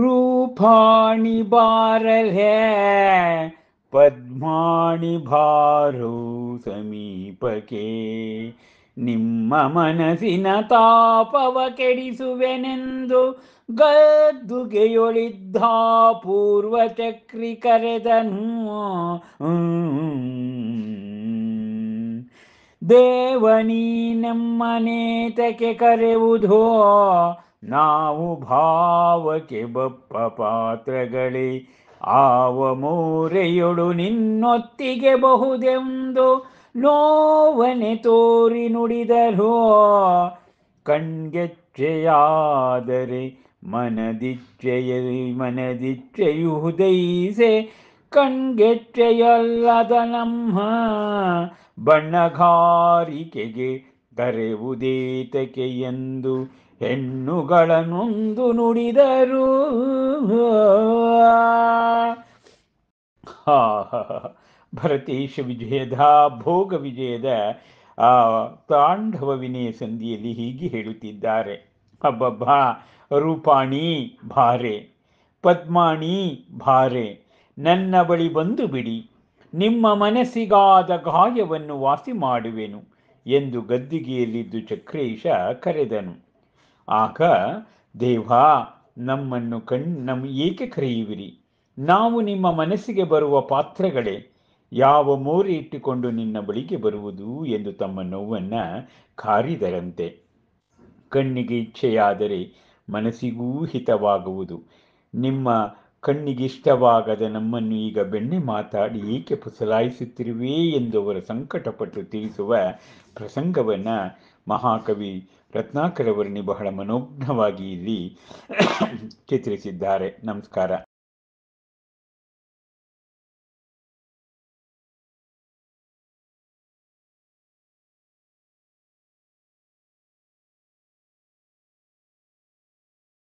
ರೂಫಾಣಿ बारहे ಪದ್ಮಾಣಿ भारो ಸಮೀಪಕ್ಕೆ ನಿಮ್ಮ ಮನಸ್ಸಿನ ತಾಪವ ಕೆಡಿಸುವೆನೆಂದು ಗದ್ದುಗೆಯೊಳಿದ್ದ ಪೂರ್ವ ಚಕ್ರಿ ಕರೆದನು ದೇವನೀ ನೇತಕ್ಕೆ ಕರೆವುದೋ ನಾವು ಭಾವಕ್ಕೆ ಬಪ್ಪ ಪಾತ್ರಗಳೇ ಆವ ಮೂರೆಯೊಳು ನಿನ್ನೊತ್ತಿಗೆ ಬಹುದೆಂದು ನೋವನೆ ತೋರಿ ನುಡಿದರು ಕಣ್ಗೆಚ್ಚೆಯಾದರೆ ಮನದಿಚ್ಚೆಯ ಮನದಿಚ್ಚೆಯು ಹುದೈಸೆ ಕಣ್ಗೆಚ್ಚೆಯಲ್ಲದ ನಮ್ಮ ಬಣ್ಣಗಾರಿಕೆಗೆ ಕರೆವುದೇತಕೆ ಎಂದು ಹೆಣ್ಣುಗಳನ್ನೊಂದು ನುಡಿದರು ಹಾ ಭರತೇಶ ವಿಜಯದ ಭೋಗ ವಿಜಯದ ಆ ತಾಂಡವ ವಿನಯ ಸಂಧಿಯಲ್ಲಿ ಹೀಗೆ ಹೇಳುತ್ತಿದ್ದಾರೆ ಅಬ್ಬಬ್ಬ ರೂಪಾಣಿ ಭಾರೆ ಪದ್ಮಾಣಿ ಭಾರೆ ನನ್ನ ಬಳಿ ಬಂದು ಬಿಡಿ ನಿಮ್ಮ ಮನಸ್ಸಿಗಾದ ಗಾಯವನ್ನು ವಾಸಿ ಮಾಡುವೆನು ಎಂದು ಗದ್ದಿಗೆಯಲ್ಲಿದ್ದು ಚಕ್ರೇಶ ಕರೆದನು ಆಗ ದೇವಾ ನಮ್ಮನ್ನು ಕಣ್ ನಮ್ಮ ಏಕೆ ಕರೆಯುವಿರಿ ನಾವು ನಿಮ್ಮ ಮನಸ್ಸಿಗೆ ಬರುವ ಪಾತ್ರಗಳೇ ಯಾವ ಮೋರಿ ಇಟ್ಟುಕೊಂಡು ನಿನ್ನ ಬಳಿಗೆ ಬರುವುದು ಎಂದು ತಮ್ಮ ನೋವನ್ನು ಕಾರಿದರಂತೆ ಕಣ್ಣಿಗೆ ಇಚ್ಛೆಯಾದರೆ ಮನಸ್ಸಿಗೂ ಹಿತವಾಗುವುದು ನಿಮ್ಮ ಕಣ್ಣಿಗಿಷ್ಟವಾಗದ ನಮ್ಮನ್ನು ಈಗ ಬೆಣ್ಣೆ ಮಾತಾಡಿ ಏಕೆ ಪುಸಲಾಯಿಸುತ್ತಿರುವೆ ಎಂದು ಅವರ ಸಂಕಟಪಟ್ಟು ತಿಳಿಸುವ ಪ್ರಸಂಗವನ್ನು ಮಹಾಕವಿ ರತ್ನಾಕರವರ್ಣಿ ಬಹಳ ಮನೋಜ್ಞವಾಗಿ ಇಲ್ಲಿ ಚಿತ್ರಿಸಿದ್ದಾರೆ ನಮಸ್ಕಾರ